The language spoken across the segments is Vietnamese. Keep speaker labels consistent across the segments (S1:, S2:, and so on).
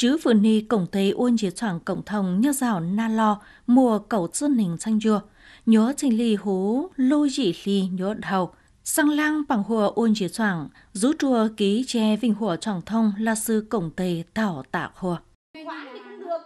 S1: chứ vừa ni cổng thấy ôn chế choảng cổng thông nhớ rào na lo mùa cầu chân nình chanh dưa nhớ trình lì hú lô dị lì nhớ đầu sang lang bằng hùa ôn chế choảng rú chùa ký che vinh hùa choảng thông là sư cổng tề tảo tạ hùa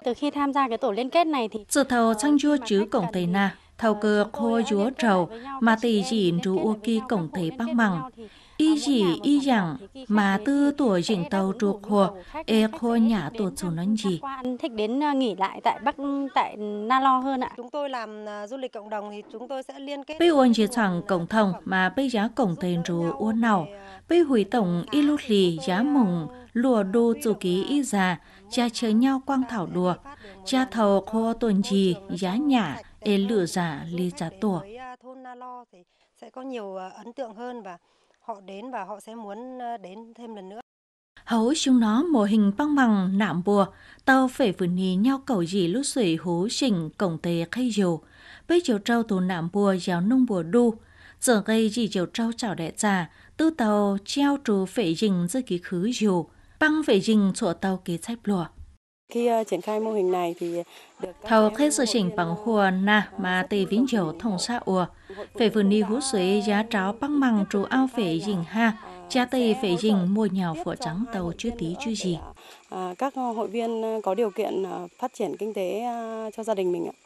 S1: từ khi tham gia cái tổ liên kết này thì dự thầu chanh dưa chứ cổng tề na thầu cơ khô chúa trầu mà tỷ chỉ rú ô kỳ cổng thế bắc mẳng. Y chỉ y rằng mà tư tuổi dịnh tàu trục hồ, e khô nhà tổ chủ nói gì. Thích đến à, nghỉ lại tại Bắc, tại Na Lo hơn ạ. Chúng tôi làm à, du lịch cộng đồng thì chúng tôi sẽ liên kết. Bây uôn chỉ chẳng cổng thông mà bây giá cổng tên rú uôn nào. Bây hủy tổng y lút lì giá mùng lùa đô chủ ký y già, cha chơi nhau quang thảo đùa. Cha thầu khô tuần gì giá nhà ê lựa giả lê trả tổ. Thôn Na Lo thì sẽ có nhiều ấn tượng hơn và họ đến và họ sẽ muốn đến thêm lần nữa. Hấu chúng nó mô hình băng bằng nạm bùa, tàu phải vừa ní nhau cầu gì lúc sủy hú chỉnh cổng tế khay dầu. Bây chiều trâu tù nạm bùa giáo nung bùa đu, giờ gây gì chiều trâu chảo đẻ già, tư tàu treo trù phải dình dưới ký khứ dầu. băng phải dình chỗ tàu kế sách lùa. Khi ờ, triển khai mô hình này thì được Thao sự chỉnh bằng hùa na mà tì vĩnh dầu thông xa ùa. Phải vườn đi hú suối giá tráo băng măng trù ao phể dình ha, cha tì phể dình mua nhào phủa trắng tàu chưa tí chưa gì. Ờ, các hội viên có điều kiện ờ, phát triển kinh tế cho gia đình mình ạ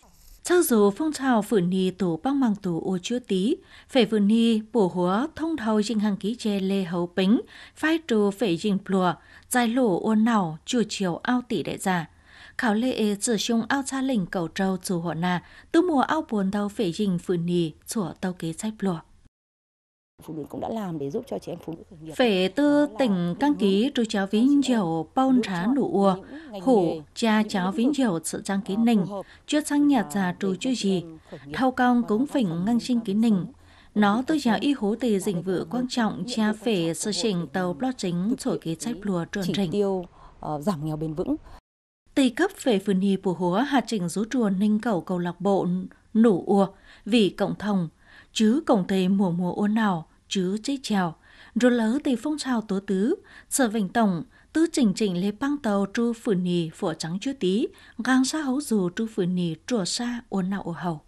S1: cho dù phong trào phụ ni tổ băng mang tổ ô chúa tí, phải phụ ni bổ hóa thông thầu dinh hàng ký chê lê hấu bính, phai trù phải dinh plùa, dài lỗ ô nào, chùa chiều ao tỷ đại giả. Khảo lê ế dự xung ao cha lĩnh cầu trâu dù hộ nà, tư mùa ao buồn đau phải dinh phụ ni, chùa tàu kế sách plùa phụ nữ cũng đã làm để giúp cho chị em phụ nữ khởi nghiệp. Về tư tỉnh căng ký trú cháu vín diều bông trá nụ ua, hủ cha cháu vín diều sự trang ký nình chưa sang nhà già trú chưa gì, thao công cũng phỉnh ngang sinh ký nình Nó tư giáo y hố tề dình vự quan trọng cha phể sơ chỉnh tàu blog chính sổ kế sách lùa trường trình. tiêu ờ, giảm nghèo bền vững. Tây cấp về phần hì bù húa hạt trình rú chùa ninh cầu cầu lạc bộ nủ ua vì cộng thông chứ cổng thề mùa mùa ôn nào, chứ chế trèo. Rồi lỡ thì phong trào tố tứ, sở vành tổng, tư chỉnh chỉnh lê băng tàu tru phủ nì phổ trắng chưa tí, gang xa hấu dù tru phủ nì trùa xa ôn nào ổ hầu.